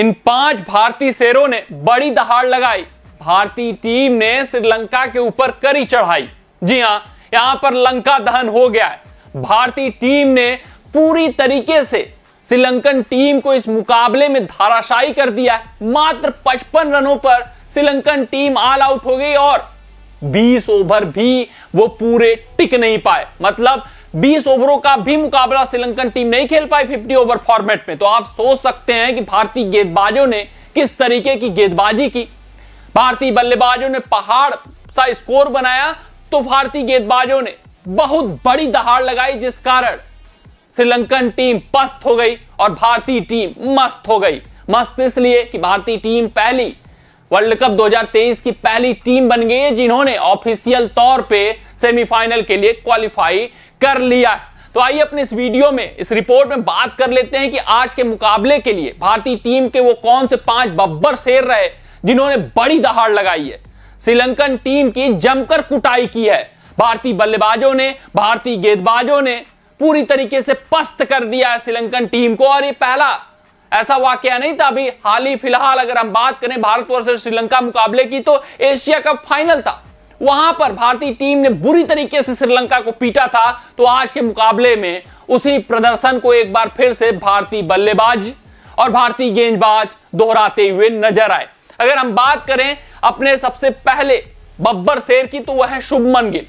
इन पांच भारतीय शेरों ने बड़ी दहाड़ लगाई भारतीय टीम ने श्रीलंका के ऊपर करी चढ़ाई जी हां यहां पर लंका दहन हो गया है भारतीय टीम ने पूरी तरीके से श्रीलंकन टीम को इस मुकाबले में धाराशाही कर दिया है मात्र 55 रनों पर श्रीलंकन टीम ऑल आउट हो गई और 20 ओवर भी वो पूरे टिक नहीं पाए मतलब 20 ओवरों का भी मुकाबला श्रीलंकन टीम नहीं खेल पाई 50 ओवर फॉर्मेट में तो आप सोच सकते हैं कि भारतीय गेंदबाजों ने किस तरीके की गेंदबाजी की भारतीय बल्लेबाजों ने पहाड़ सा स्कोर बनाया तो भारतीय गेंदबाजों ने बहुत बड़ी दहाड़ लगाई जिस कारण श्रीलंकन टीम पस्त हो गई और भारतीय टीम मस्त हो गई मस्त इसलिए कि भारतीय टीम पहली वर्ल्ड कप 2023 की पहली टीम बन गई है जिन्होंने ऑफिशियल तौर पे सेमीफाइनल के लिए क्वालिफाई कर लिया तो आइए अपने इस वीडियो में इस रिपोर्ट में बात कर लेते हैं कि आज के मुकाबले के लिए भारतीय टीम के वो कौन से पांच बब्बर शेर रहे जिन्होंने बड़ी दहाड़ लगाई है श्रीलंकन टीम की जमकर कुटाई की है भारतीय बल्लेबाजों ने भारतीय गेंदबाजों ने पूरी तरीके से पस्त कर दिया है श्रीलंकन टीम को और ये पहला ऐसा वाक्य नहीं था अभी हाल ही फिलहाल अगर हम बात करें भारत वर्ष श्रीलंका मुकाबले की तो एशिया कप फाइनल था वहां पर भारतीय टीम ने बुरी तरीके से श्रीलंका को पीटा था तो आज के मुकाबले में उसी प्रदर्शन को एक बार फिर से भारतीय बल्लेबाज और भारतीय गेंदबाज दोहराते हुए नजर आए अगर हम बात करें अपने सबसे पहले बब्बर शेर की तो वह है शुभमन गिल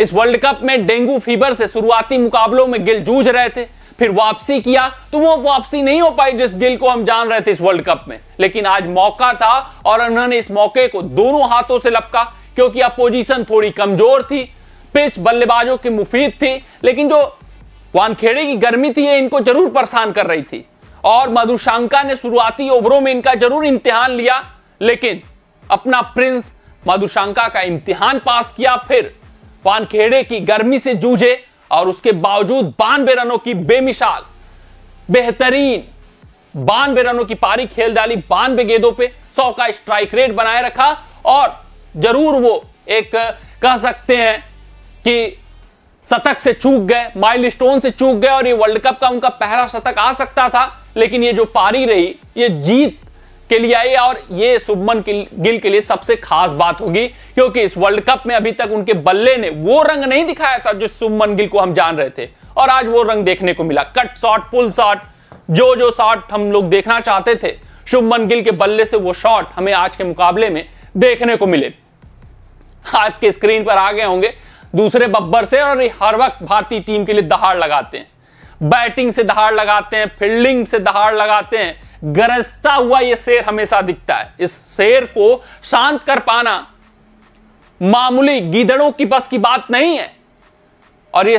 इस वर्ल्ड कप में डेंगू फीवर से शुरुआती मुकाबलों में गिल जूझ रहे थे फिर वापसी किया तो वो वापसी नहीं हो पाई जिस गिल को हम जान रहे थे इस वर्ल्ड कप में लेकिन आज मौका था और उन्होंने इस मौके को दोनों हाथों से लपका क्योंकि अपोजिशन थोड़ी कमजोर थी पिच बल्लेबाजों की मुफीद थी लेकिन जो वानखेड़े की गर्मी थी ये इनको जरूर परेशान कर रही थी और मधुशांका ने शुरुआती ओवरों में इनका जरूर इम्तिहान लिया लेकिन अपना प्रिंस मधुशांका का इम्तिहान पास किया फिर वानखेड़े की गर्मी से जूझे और उसके बावजूद बानवे रनों की बेमिसाल बेहतरीन बानवे रनों की पारी खेल डाली बानवे गेंदों पे सौ का स्ट्राइक रेट बनाए रखा और जरूर वो एक कह सकते हैं कि शतक से चूक गए माइलस्टोन से चूक गए और ये वर्ल्ड कप का उनका पहला शतक आ सकता था लेकिन ये जो पारी रही ये जीत के लिए आई और ये शुभमन गिल के लिए सबसे खास बात होगी क्योंकि इस वर्ल्ड कप में अभी तक उनके बल्ले ने वो रंग नहीं दिखाया था जो शुभमन गिल को हम जान रहे थे और आज वो रंग देखने को मिला कट शॉट पुल शॉट जो जो शॉट हम लोग देखना चाहते थे शुभमन गिल के बल्ले से वो शॉट हमें आज के मुकाबले में देखने को मिले आपके स्क्रीन पर आ गए होंगे दूसरे बब्बर से और हर वक्त भारतीय टीम के लिए दहाड़ लगाते हैं बैटिंग से दहाड़ लगाते हैं फील्डिंग से दहाड़ लगाते हैं गरजता हुआ यह शेर हमेशा दिखता है इस शेर को शांत कर पाना मामूली गिदड़ों की बस की बात नहीं है और यह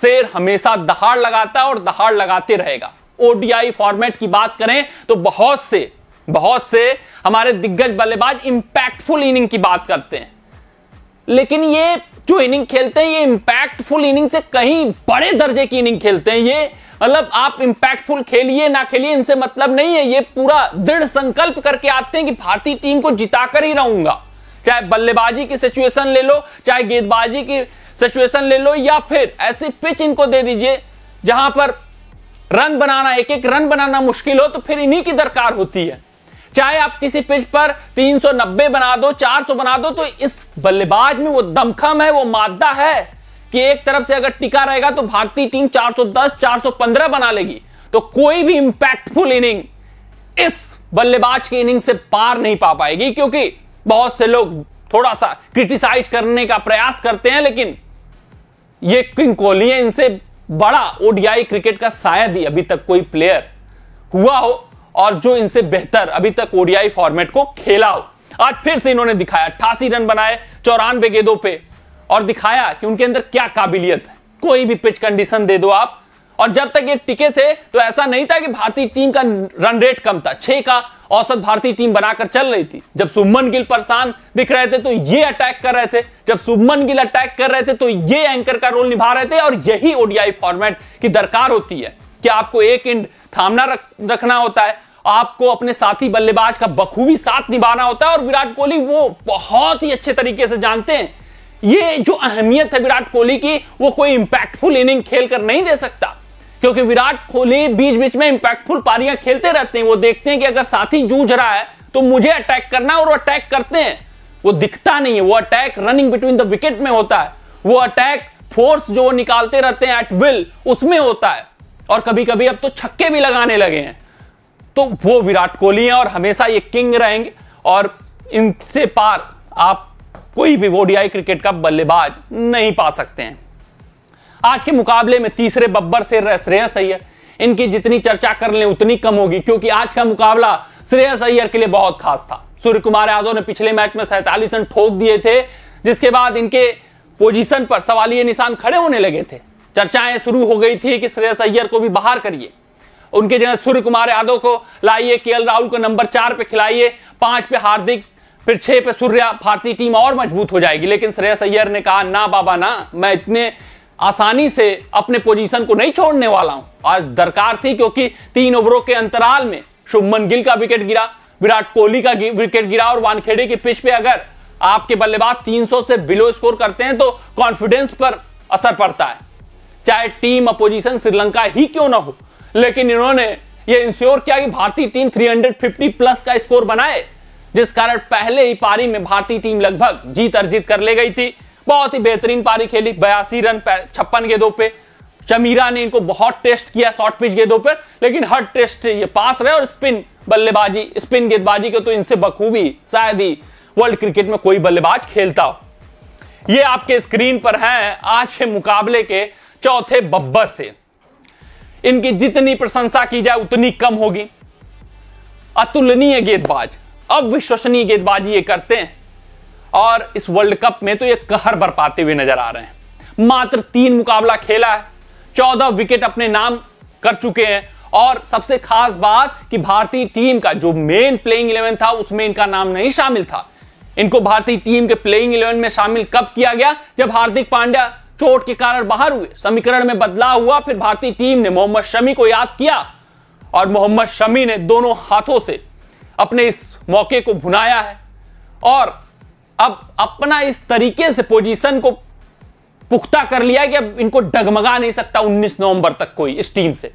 शेर हमेशा दहाड़ लगाता है और दहाड़ लगाते रहेगा ओडीआई फॉर्मेट की बात करें तो बहुत से बहुत से हमारे दिग्गज बल्लेबाज इंपैक्टफुल इनिंग की बात करते हैं लेकिन ये जो इनिंग खेलते हैं ये इंपैक्टफुल इनिंग से कहीं बड़े दर्जे की इनिंग खेलते हैं ये मतलब आप इंपैक्टफुल खेलिए ना खेलिए इनसे मतलब नहीं है ये पूरा दृढ़ संकल्प करके आते हैं कि भारतीय टीम को जिताकर ही रहूंगा चाहे बल्लेबाजी की सिचुएशन ले लो चाहे गेंदबाजी की सिचुएशन ले लो या फिर ऐसी पिच इनको दे दीजिए जहां पर रन बनाना एक एक रन बनाना मुश्किल हो तो फिर इन्हीं की दरकार होती है चाहे आप किसी पिच पर 390 बना दो 400 बना दो तो इस बल्लेबाज में वो दमखम है वो मादा है कि एक तरफ से अगर टिका रहेगा तो भारतीय टीम 410 415 बना लेगी तो कोई भी इंपैक्टफुल इनिंग इस बल्लेबाज की इनिंग से पार नहीं पा पाएगी क्योंकि बहुत से लोग थोड़ा सा क्रिटिसाइज करने का प्रयास करते हैं लेकिन ये किंग कोहली है इनसे बड़ा ओडीआई क्रिकेट का शायद ही अभी तक कोई प्लेयर हुआ हो और जो इनसे बेहतर अभी तक ओडीआई फॉर्मेट को खेला हो आज फिर से इन्होंने दिखाया अट्ठासी रन बनाए चौरानवे गेंदों पे और दिखाया कि उनके अंदर क्या काबिलियत है कोई भी पिच कंडीशन दे दो आप और जब तक ये टिके थे तो ऐसा नहीं था कि भारतीय टीम का रन रेट कम था छह का औसत भारतीय टीम बनाकर चल रही थी जब सुमन गिल परेशान दिख रहे थे तो ये अटैक कर रहे थे जब सुमन गिल अटैक कर रहे थे तो ये एंकर का रोल निभा रहे थे और यही ओडीआई फॉर्मेट की दरकार होती है कि आपको एक इंड थामना रख, रखना होता है आपको अपने साथी बल्लेबाज का बखूबी साथ निभाना होता है और विराट कोहली वो बहुत ही अच्छे तरीके से जानते हैं ये जो अहमियत है विराट कोहली की वो कोई इंपैक्टफुल इनिंग खेलकर नहीं दे सकता क्योंकि विराट कोहली बीच बीच में इंपैक्टफुल पारियां खेलते रहते हैं वो देखते हैं कि अगर साथी जूझ रहा है तो मुझे अटैक करना और वो अटैक करते हैं वो दिखता नहीं है वो attack running between the wicket में होता है वो अटैक फोर्स जो वो निकालते रहते हैं एट विल उसमें होता है और कभी कभी अब तो छक्के भी लगाने लगे हैं तो वो विराट कोहली है और हमेशा ये किंग रहेंगे और इनसे पार आप कोई भी ओडीआई क्रिकेट का बल्लेबाज नहीं पा सकते हैं आज के मुकाबले में तीसरे बब्बर से श्रेयस अय्यर इनकी जितनी चर्चा कर लें उतनी कम होगी क्योंकि आज का मुकाबला श्रेयस अय्यर के लिए बहुत खास था सूर्य कुमार यादव ने पिछले मैच में सैतालीस रन ठोक दिए थे जिसके बाद इनके पोजीशन पर सवाल ये निशान खड़े होने लगे थे चर्चाएं शुरू हो गई थी कि श्रेयस अय्यर को भी बाहर करिए उनके जगह सूर्य कुमार यादव को लाइए के राहुल को नंबर चार पे खिलाइए पांच पे हार्दिक फिर छह पे सूर्या भारतीय टीम और मजबूत हो जाएगी लेकिन श्रेयस अय्यर ने कहा ना बाबा ना मैं इतने आसानी से अपने पोजीशन को नहीं छोड़ने वाला हूं आज दरकार थी क्योंकि तीन ओवरों के अंतराल में शुभमन गिल का विकेट गिरा विराट कोहली का विकेट गिरा और वानखेड़े के पिच पे अगर आपके बल्लेबाज 300 से बिलो स्कोर करते हैं तो कॉन्फिडेंस पर असर पड़ता है चाहे टीम अपोजिशन श्रीलंका ही क्यों ना हो लेकिन इन्होंने ये इंश्योर किया कि भारतीय टीम 350 प्लस का स्कोर बनाए जिस कारण पहले ही पारी में भारतीय टीम लगभग जीत अर्जित कर ले गई थी बहुत ही बेहतरीन पारी खेली बयासी रन छप्पन गेंदों पे चमीरा ने इनको बहुत टेस्ट किया शॉर्ट पिच गेंदों पर लेकिन हर टेस्ट ये पास रहे और स्पिन बल्लेबाजी स्पिन गेंदबाजी के तो इनसे बखूबी शायद ही वर्ल्ड क्रिकेट में कोई बल्लेबाज खेलता हो ये आपके स्क्रीन पर हैं आज के मुकाबले के चौथे बब्बर से इनकी जितनी प्रशंसा की जाए उतनी कम होगी अतुलनीय गेंदबाज अविश्वसनीय गेंदबाजी ये करते हैं और इस वर्ल्ड कप में तो ये कहर बरपाते हुए नजर आ रहे हैं मात्र तीन मुकाबला खेला है चौदह विकेट अपने नाम कर चुके हैं और सबसे खास बात कि भारतीय टीम का जो मेन प्लेइंग इलेवन था उसमें इनका नाम नहीं शामिल था इनको भारतीय टीम के प्लेइंग इलेवन में शामिल कब किया गया जब हार्दिक पांड्या चोट के कारण बाहर हुए समीकरण में बदलाव हुआ फिर भारतीय टीम ने मोहम्मद शमी को याद किया और मोहम्मद शमी ने दोनों हाथों से अपने इस मौके को भुनाया है और अब अपना इस तरीके से पोजीशन को पुख्ता कर लिया कि अब इनको डगमगा नहीं सकता 19 नवंबर तक कोई इस टीम से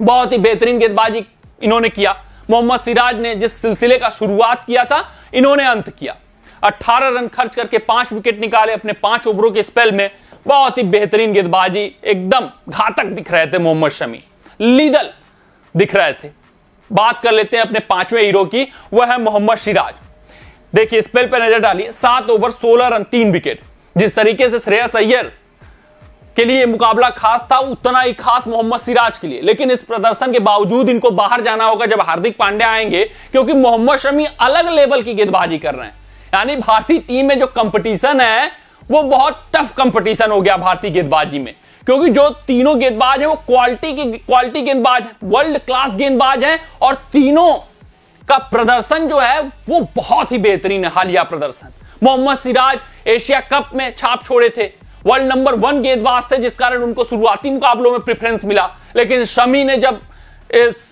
बहुत ही बेहतरीन गेंदबाजी इन्होंने किया मोहम्मद सिराज ने जिस सिलसिले का शुरुआत किया था इन्होंने अंत किया 18 रन खर्च करके पांच विकेट निकाले अपने पांच ओवरों के स्पेल में बहुत ही बेहतरीन गेंदबाजी एकदम घातक दिख रहे थे मोहम्मद शमी लीदल दिख रहे थे बात कर लेते हैं अपने पांचवें हीरो की वह है मोहम्मद सिराज देखिए स्पेल पर नजर डालिए सात ओवर सोलह रन तीन विकेट जिस तरीके से श्रेयस अय्यर के लिए मुकाबला खास था उतना ही खास मोहम्मद सिराज के लिए लेकिन इस प्रदर्शन के बावजूद इनको बाहर जाना होगा जब हार्दिक पांडे आएंगे क्योंकि मोहम्मद शमी अलग लेवल की गेंदबाजी कर रहे हैं यानी भारतीय टीम में जो कंपटीशन है वो बहुत टफ कंपटीशन हो गया भारतीय गेंदबाजी में क्योंकि जो तीनों गेंदबाज है वो क्वालिटी के क्वालिटी गेंदबाज है वर्ल्ड क्लास गेंदबाज है और तीनों का प्रदर्शन जो है वो बहुत ही बेहतरीन है हालिया प्रदर्शन मोहम्मद सिराज एशिया कप में छाप छोड़े थे वर्ल्ड नंबर वन गेंदबाज थे जिस कारण उनको शुरुआती मुकाबलों में प्रेफरेंस मिला लेकिन शमी ने जब इस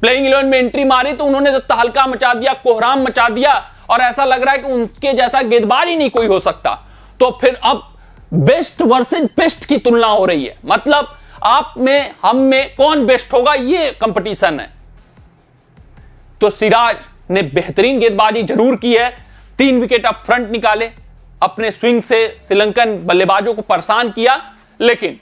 प्लेइंग इलेवन में एंट्री मारी तो उन्होंने जब तो तहलका मचा दिया कोहराम मचा दिया और ऐसा लग रहा है कि उनके जैसा गेंदबाज ही नहीं कोई हो सकता तो फिर अब बेस्ट वर्सेज बेस्ट की तुलना हो रही है मतलब आप में हम में कौन बेस्ट होगा ये कंपटीशन है तो सिराज ने बेहतरीन गेंदबाजी जरूर की है तीन विकेट अप फ्रंट निकाले अपने स्विंग से श्रीलंकन बल्लेबाजों को परेशान किया लेकिन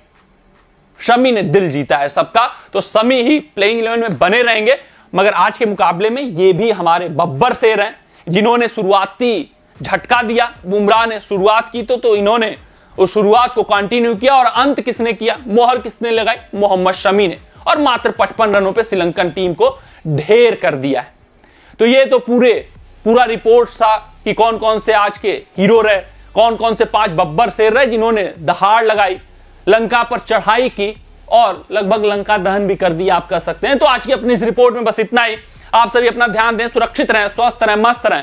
शमी ने दिल जीता है सबका तो शमी ही प्लेइंग इलेवन में बने रहेंगे मगर आज के मुकाबले में ये भी हमारे बब्बर शेर हैं जिन्होंने शुरुआती झटका दिया बुमराह ने शुरुआत की तो, तो इन्होंने उस शुरुआत को कंटिन्यू किया और अंत किसने किया मोहर किसने लगाई मोहम्मद शमी ने और मात्र पचपन रनों पर श्रीलंकन टीम को ढेर कर दिया है तो ये तो पूरे पूरा रिपोर्ट था कि कौन कौन से आज के हीरो रहे कौन कौन से पांच बब्बर शेर रहे जिन्होंने दहाड़ लगाई लंका पर चढ़ाई की और लगभग लंका दहन भी कर दिया आप कह सकते हैं तो आज की अपनी इस रिपोर्ट में बस इतना ही आप सभी अपना ध्यान दें सुरक्षित रहें स्वस्थ रहें मस्त रहें